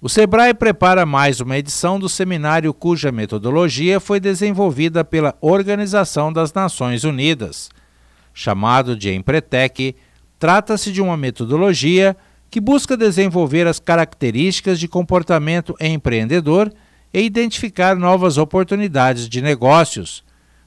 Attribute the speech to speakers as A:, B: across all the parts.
A: O SEBRAE prepara mais uma edição do seminário cuja metodologia foi desenvolvida pela Organização das Nações Unidas. Chamado de Empretec, trata-se de uma metodologia que busca desenvolver as características de comportamento empreendedor e identificar novas oportunidades de negócios,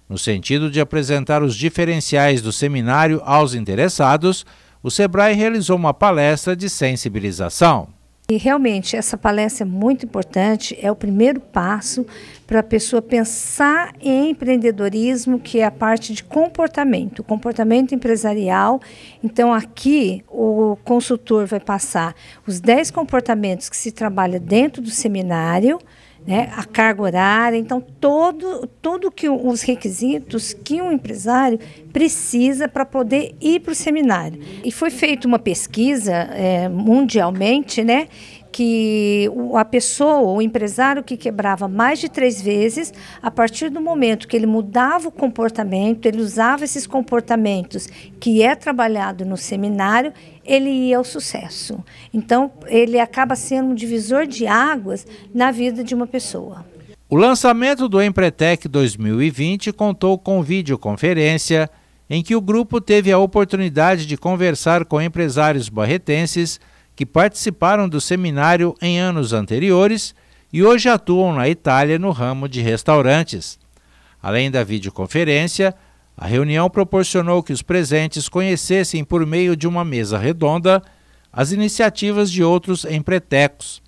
A: no sentido de apresentar os diferenciais do seminário aos interessados. O Sebrae realizou uma palestra de sensibilização.
B: E realmente essa palestra é muito importante, é o primeiro passo para a pessoa pensar em empreendedorismo, que é a parte de comportamento, comportamento empresarial. Então aqui o consultor vai passar os 10 comportamentos que se trabalha dentro do seminário, né, a carga horária. Então, todo, tudo que os requisitos que um empresário precisa para poder ir para o seminário. E foi feita uma pesquisa é, mundialmente, né? que a pessoa, o empresário que quebrava mais de três vezes, a partir do momento que ele mudava o comportamento, ele usava esses comportamentos que é trabalhado no seminário, ele ia ao sucesso. Então, ele acaba sendo um divisor de águas na vida de uma pessoa.
A: O lançamento do Empretec 2020 contou com videoconferência, em que o grupo teve a oportunidade de conversar com empresários barretenses que participaram do seminário em anos anteriores e hoje atuam na Itália no ramo de restaurantes. Além da videoconferência, a reunião proporcionou que os presentes conhecessem por meio de uma mesa redonda as iniciativas de outros empretecos.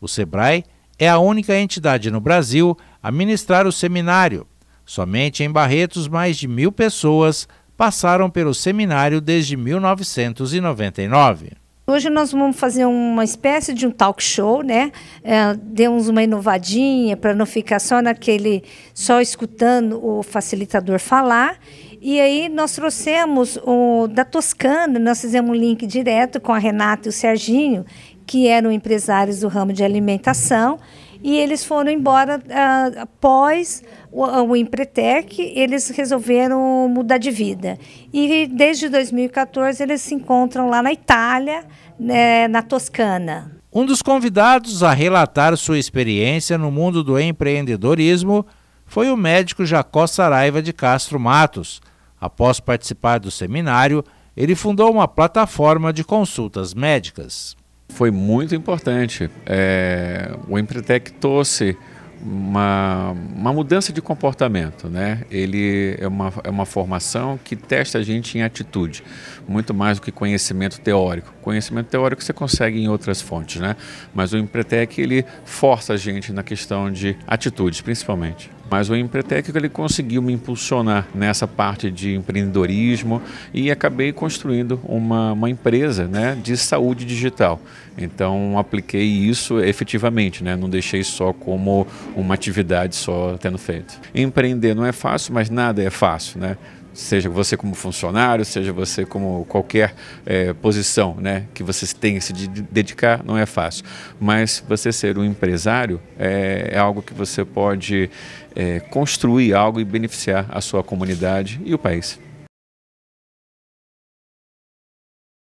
A: O SEBRAE é a única entidade no Brasil a ministrar o seminário. Somente em Barretos, mais de mil pessoas passaram pelo seminário desde 1999.
B: Hoje nós vamos fazer uma espécie de um talk show, né? É, demos uma inovadinha para não ficar só naquele, só escutando o facilitador falar. E aí nós trouxemos o da Toscana, nós fizemos um link direto com a Renata e o Serginho, que eram empresários do ramo de alimentação e eles foram embora uh, após o, ah, o Empretec, eles resolveram mudar de vida. E desde 2014 eles se encontram lá na Itália, né, na Toscana. Um dos convidados
A: a relatar sua experiência no mundo do empreendedorismo foi o médico Jacó Saraiva de Castro Matos. Após participar do seminário, ele
C: fundou uma plataforma de consultas médicas foi muito importante. É, o Empretec trouxe uma, uma mudança de comportamento, né? Ele é uma, é uma formação que testa a gente em atitude, muito mais do que conhecimento teórico. Conhecimento teórico você consegue em outras fontes, né? Mas o Empretec, ele força a gente na questão de atitudes, principalmente. Mas o Empretécnico ele conseguiu me impulsionar nessa parte de empreendedorismo e acabei construindo uma, uma empresa né, de saúde digital. Então apliquei isso efetivamente, né? não deixei só como uma atividade só tendo feito. Empreender não é fácil, mas nada é fácil. Né? seja você como funcionário, seja você como qualquer é, posição né, que você tenha se de dedicar, não é fácil. Mas você ser um empresário é, é algo que você pode é, construir algo e beneficiar a sua comunidade e o país.